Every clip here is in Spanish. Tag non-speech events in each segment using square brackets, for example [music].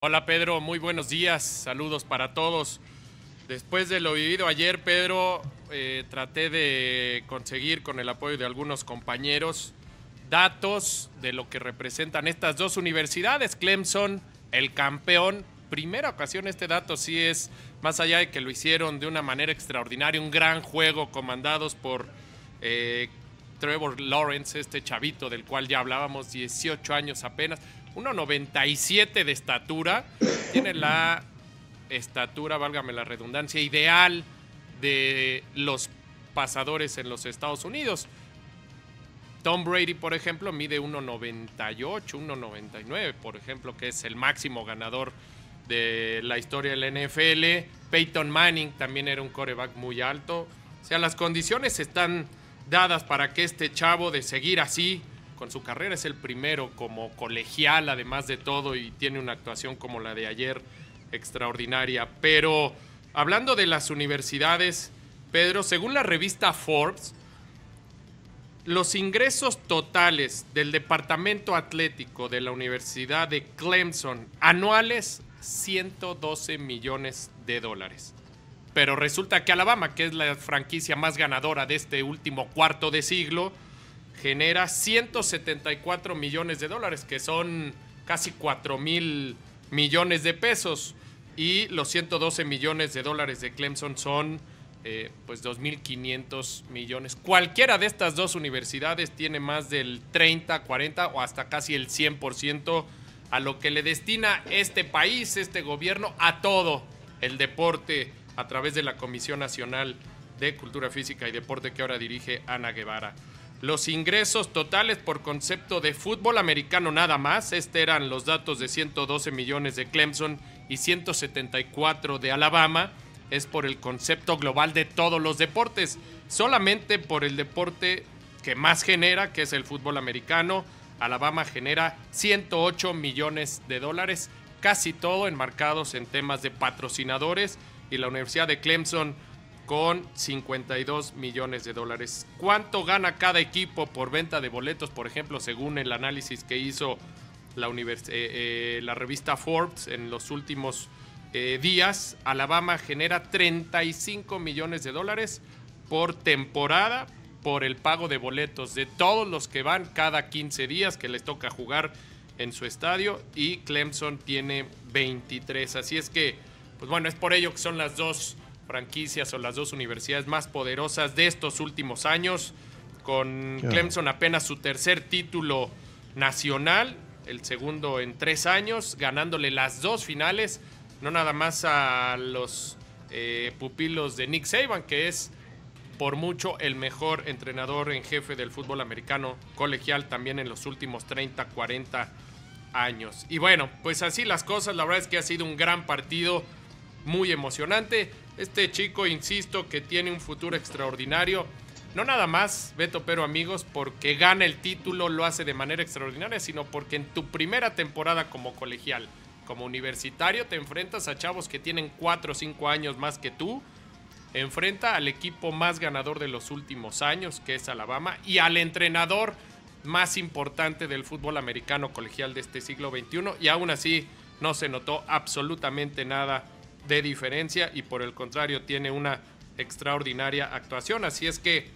Hola Pedro, muy buenos días, saludos para todos. Después de lo vivido ayer, Pedro, eh, traté de conseguir con el apoyo de algunos compañeros datos de lo que representan estas dos universidades, Clemson, el campeón. Primera ocasión este dato sí es, más allá de que lo hicieron de una manera extraordinaria, un gran juego comandados por eh, Trevor Lawrence, este chavito del cual ya hablábamos, 18 años apenas. 1,97 de estatura. Tiene la estatura, válgame la redundancia, ideal de los pasadores en los Estados Unidos. Tom Brady, por ejemplo, mide 1,98, 1,99, por ejemplo, que es el máximo ganador de la historia del NFL. Peyton Manning también era un coreback muy alto. O sea, las condiciones están dadas para que este chavo de seguir así con su carrera. Es el primero como colegial, además de todo, y tiene una actuación como la de ayer extraordinaria. Pero hablando de las universidades, Pedro, según la revista Forbes, los ingresos totales del departamento atlético de la Universidad de Clemson anuales 112 millones de dólares. Pero resulta que Alabama, que es la franquicia más ganadora de este último cuarto de siglo, genera 174 millones de dólares, que son casi 4 mil millones de pesos. Y los 112 millones de dólares de Clemson son eh, pues 2.500 millones. Cualquiera de estas dos universidades tiene más del 30, 40 o hasta casi el 100% a lo que le destina este país, este gobierno, a todo el deporte a través de la Comisión Nacional de Cultura Física y Deporte que ahora dirige Ana Guevara. Los ingresos totales por concepto de fútbol americano nada más, este eran los datos de 112 millones de Clemson y 174 de Alabama, es por el concepto global de todos los deportes, solamente por el deporte que más genera, que es el fútbol americano, Alabama genera 108 millones de dólares, casi todo enmarcados en temas de patrocinadores y la Universidad de Clemson con 52 millones de dólares. ¿Cuánto gana cada equipo por venta de boletos, por ejemplo, según el análisis que hizo la, eh, eh, la revista Forbes en los últimos eh, días? Alabama genera 35 millones de dólares por temporada por el pago de boletos de todos los que van cada 15 días que les toca jugar en su estadio y Clemson tiene 23. Así es que, pues bueno, es por ello que son las dos franquicias o las dos universidades más poderosas de estos últimos años, con Clemson apenas su tercer título nacional, el segundo en tres años, ganándole las dos finales, no nada más a los eh, pupilos de Nick Saban, que es por mucho el mejor entrenador en jefe del fútbol americano colegial también en los últimos 30, 40 años. Y bueno, pues así las cosas, la verdad es que ha sido un gran partido, muy emocionante. Este chico, insisto, que tiene un futuro extraordinario. No nada más, Beto, pero amigos, porque gana el título, lo hace de manera extraordinaria, sino porque en tu primera temporada como colegial, como universitario, te enfrentas a chavos que tienen 4 o 5 años más que tú, enfrenta al equipo más ganador de los últimos años, que es Alabama, y al entrenador más importante del fútbol americano colegial de este siglo XXI, y aún así no se notó absolutamente nada de diferencia y por el contrario tiene una extraordinaria actuación. Así es que,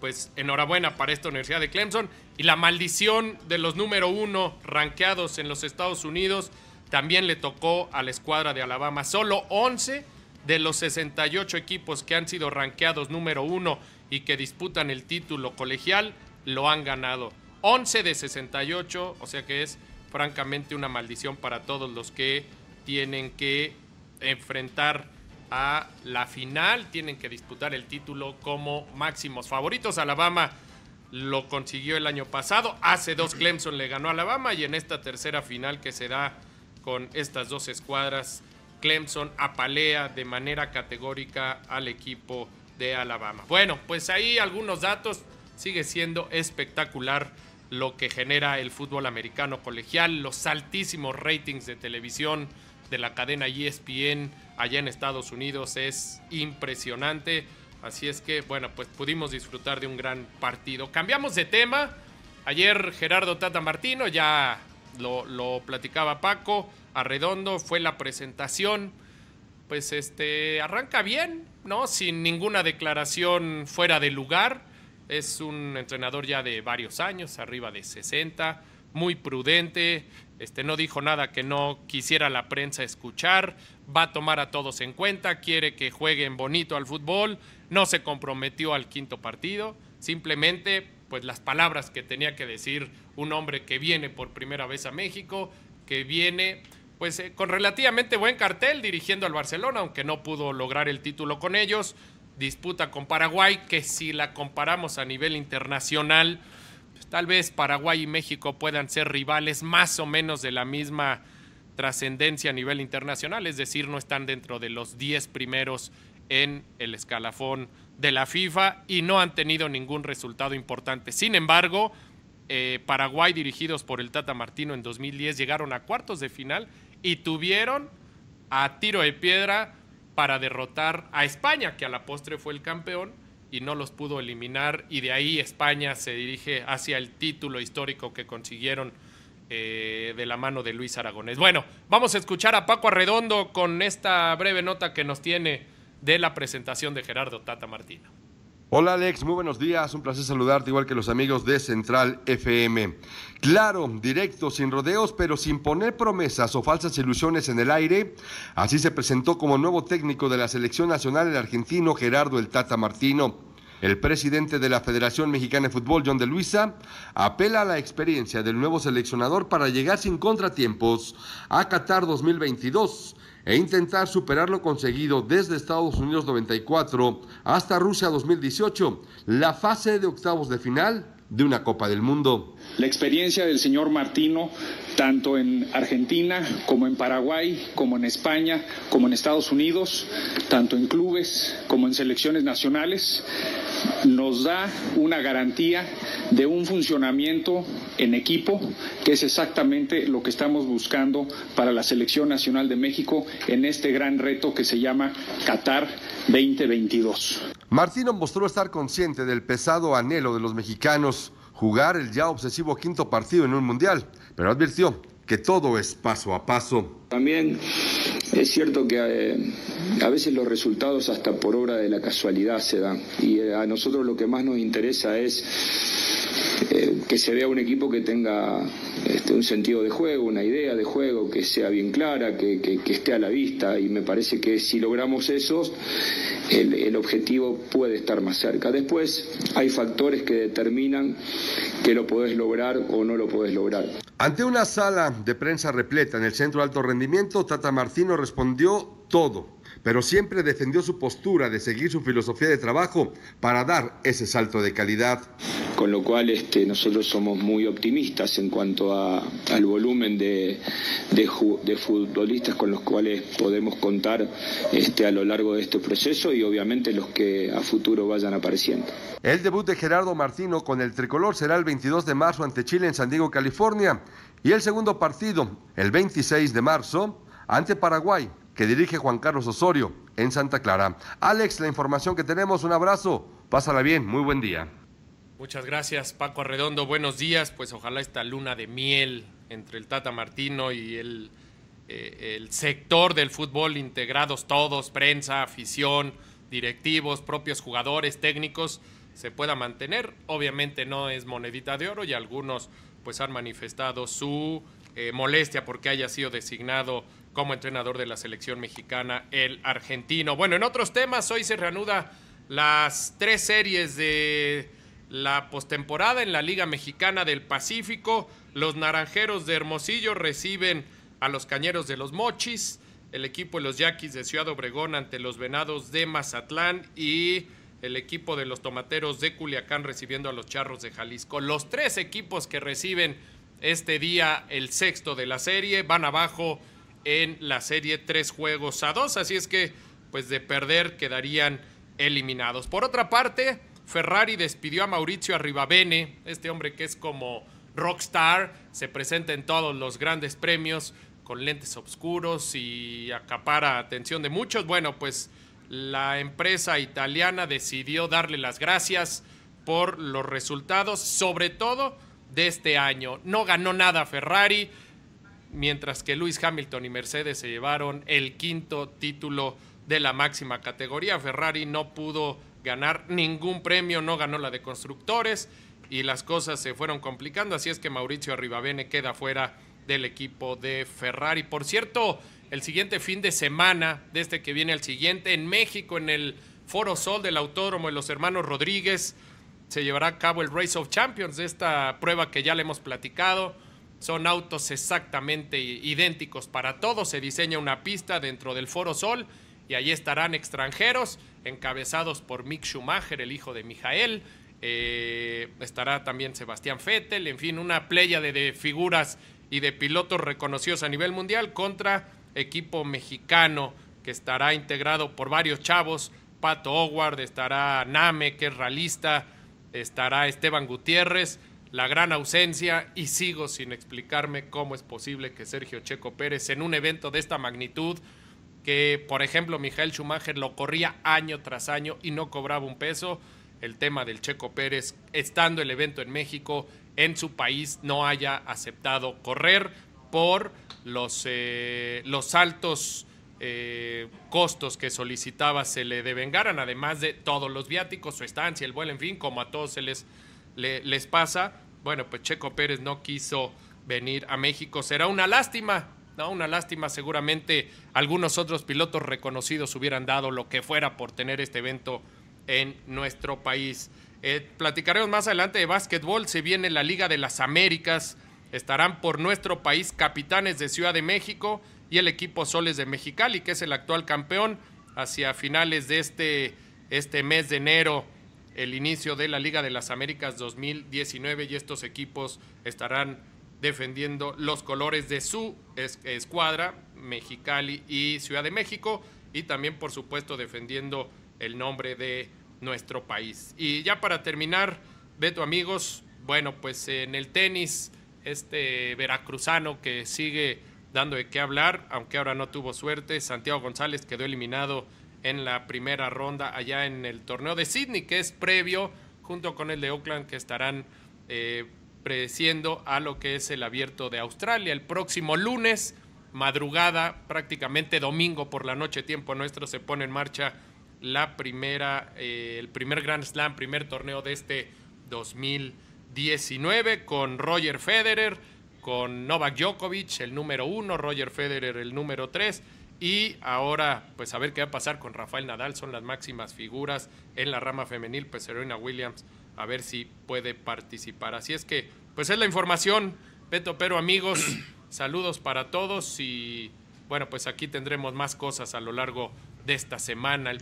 pues enhorabuena para esta Universidad de Clemson y la maldición de los número uno ranqueados en los Estados Unidos también le tocó a la escuadra de Alabama. Solo 11 de los 68 equipos que han sido ranqueados número uno y que disputan el título colegial lo han ganado. 11 de 68, o sea que es francamente una maldición para todos los que tienen que enfrentar a la final, tienen que disputar el título como máximos favoritos. Alabama lo consiguió el año pasado, hace dos Clemson le ganó a Alabama y en esta tercera final que se da con estas dos escuadras, Clemson apalea de manera categórica al equipo de Alabama. Bueno, pues ahí algunos datos, sigue siendo espectacular lo que genera el fútbol americano colegial, los altísimos ratings de televisión, de la cadena ESPN allá en Estados Unidos es impresionante. Así es que, bueno, pues pudimos disfrutar de un gran partido. Cambiamos de tema. Ayer Gerardo Tata Martino, ya lo, platicaba Paco, a redondo fue la presentación. Pues este, arranca bien, ¿no? Sin ninguna declaración fuera de lugar. Es un entrenador ya de varios años, arriba de 60, muy prudente, este, no dijo nada que no quisiera la prensa escuchar, va a tomar a todos en cuenta, quiere que jueguen bonito al fútbol, no se comprometió al quinto partido, simplemente pues las palabras que tenía que decir un hombre que viene por primera vez a México, que viene pues eh, con relativamente buen cartel dirigiendo al Barcelona, aunque no pudo lograr el título con ellos, disputa con Paraguay, que si la comparamos a nivel internacional, Tal vez Paraguay y México puedan ser rivales más o menos de la misma trascendencia a nivel internacional, es decir, no están dentro de los 10 primeros en el escalafón de la FIFA y no han tenido ningún resultado importante. Sin embargo, eh, Paraguay, dirigidos por el Tata Martino en 2010, llegaron a cuartos de final y tuvieron a tiro de piedra para derrotar a España, que a la postre fue el campeón, y no los pudo eliminar y de ahí España se dirige hacia el título histórico que consiguieron eh, de la mano de Luis Aragonés. Bueno, vamos a escuchar a Paco Arredondo con esta breve nota que nos tiene de la presentación de Gerardo Tata Martino. Hola Alex, muy buenos días, un placer saludarte igual que los amigos de Central FM. Claro, directo, sin rodeos, pero sin poner promesas o falsas ilusiones en el aire, así se presentó como nuevo técnico de la selección nacional el argentino Gerardo el Tata Martino. El presidente de la Federación Mexicana de Fútbol, John de Luisa, apela a la experiencia del nuevo seleccionador para llegar sin contratiempos a Qatar 2022 e intentar superar lo conseguido desde Estados Unidos 94 hasta Rusia 2018, la fase de octavos de final de una Copa del Mundo. La experiencia del señor Martino, tanto en Argentina como en Paraguay, como en España, como en Estados Unidos, tanto en clubes como en selecciones nacionales, nos da una garantía de un funcionamiento en equipo, que es exactamente lo que estamos buscando para la Selección Nacional de México en este gran reto que se llama Qatar 2022. Martino mostró estar consciente del pesado anhelo de los mexicanos jugar el ya obsesivo quinto partido en un mundial, pero advirtió que todo es paso a paso. También es cierto que eh, a veces los resultados hasta por obra de la casualidad se dan y eh, a nosotros lo que más nos interesa es eh, que se vea un equipo que tenga este, un sentido de juego, una idea de juego, que sea bien clara, que, esté a la vista y me parece que si logramos eso, el, el, objetivo puede estar más cerca. Después hay factores que determinan que lo podés lograr o no lo podés lograr. Ante una sala de prensa repleta en el centro de alto rendimiento, Tata Martino respondió todo, pero siempre defendió su postura de seguir su filosofía de trabajo para dar ese salto de calidad con lo cual este, nosotros somos muy optimistas en cuanto al volumen de, futbolistas con los cuales podemos contar este, a lo largo de este proceso y obviamente los que a futuro vayan apareciendo. El debut de Gerardo Martino con el tricolor será el 22 de marzo ante Chile en San Diego, California, y el segundo partido, el 26 de marzo, ante Paraguay, que dirige Juan Carlos Osorio en Santa Clara. Alex, la información que tenemos, un abrazo, pásala bien, muy buen día. Muchas gracias, Paco Arredondo. Buenos días. Pues ojalá esta luna de miel entre el Tata Martino y el, eh, el sector del fútbol, integrados todos, prensa, afición, directivos, propios jugadores, técnicos, se pueda mantener. Obviamente no es monedita de oro y algunos pues han manifestado su eh, molestia porque haya sido designado como entrenador de la selección mexicana el argentino. Bueno, en otros temas, hoy se reanuda las tres series de la postemporada en la Liga Mexicana del Pacífico. Los Naranjeros de Hermosillo reciben a los Cañeros de los Mochis, el equipo de los Yaquis de Ciudad Obregón ante los Venados de Mazatlán y el equipo de los Tomateros de Culiacán recibiendo a los Charros de Jalisco. Los tres equipos que reciben este día el sexto de la serie van abajo en la serie tres juegos a dos, así es que pues de perder quedarían eliminados. Por otra parte, Ferrari despidió a Mauricio Arribabene, este hombre que es como rockstar, se presenta en todos los grandes premios con lentes oscuros y acapara atención de muchos. Bueno, pues la empresa italiana decidió darle las gracias por los resultados, sobre todo de este año. No ganó nada Ferrari, mientras que Luis Hamilton y Mercedes se llevaron el quinto título de la máxima categoría. Ferrari no pudo ganar ningún premio, no ganó la de constructores y las cosas se fueron complicando, así es que Mauricio Arribavene queda fuera del equipo de Ferrari. Por cierto, el siguiente fin de semana, desde este que viene al siguiente, en México, en el Foro Sol del Autódromo de los Hermanos Rodríguez, se llevará a cabo el Race of Champions, de esta prueba que ya le hemos platicado. Son autos exactamente idénticos para todos. Se diseña una pista dentro del Foro Sol y allí estarán extranjeros encabezados por Mick Schumacher, el hijo de Mijael. Eh, estará también Sebastián Fettel, en fin, una playa de, figuras y de pilotos reconocidos a nivel mundial contra equipo mexicano que estará integrado por varios chavos. Pato Howard, estará Name, que es realista, estará Esteban Gutiérrez, la gran ausencia, y sigo sin explicarme cómo es posible que Sergio Checo Pérez en un evento de esta magnitud que, por ejemplo, Mijael Schumacher lo corría año tras año y no cobraba un peso. El tema del Checo Pérez, estando el evento en México, en su país, no haya aceptado correr por los, eh, los altos eh, costos que solicitaba se le devengaran, además de todos los viáticos, su estancia, el vuelo, en fin, como a todos se les, les pasa. Bueno, pues Checo Pérez no quiso venir a México. Será una lástima, no, una lástima, seguramente algunos otros pilotos reconocidos hubieran dado lo que fuera por tener este evento en nuestro país. Eh, platicaremos más adelante de básquetbol, se viene la Liga de las Américas, estarán por nuestro país capitanes de Ciudad de México y el equipo Soles de Mexicali, que es el actual campeón, hacia finales de este, este mes de enero el inicio de la Liga de las Américas 2019 y estos equipos estarán defendiendo los colores de su escuadra, Mexicali y Ciudad de México, y también, por supuesto, defendiendo el nombre de nuestro país. Y ya para terminar, Beto amigos, bueno, pues en el tenis, este veracruzano que sigue dando de qué hablar, aunque ahora no tuvo suerte, Santiago González quedó eliminado en la primera ronda allá en el torneo de Sydney, que es previo, junto con el de Oakland, que estarán... Eh, predeciendo a lo que es el abierto de Australia. El próximo lunes, madrugada, prácticamente domingo por la noche, tiempo nuestro, se pone en marcha la primera, eh, el primer Grand Slam, primer torneo de este 2019 con Roger Federer, con Novak Djokovic, el número uno, Roger Federer, el número tres. Y ahora, pues a ver qué va a pasar con Rafael Nadal, son las máximas figuras en la rama femenil, pues Serena Williams a ver si puede participar. Así es que, pues es la información, Beto Pero amigos, [clears throat] saludos para todos y bueno, pues aquí tendremos más cosas a lo largo de esta semana.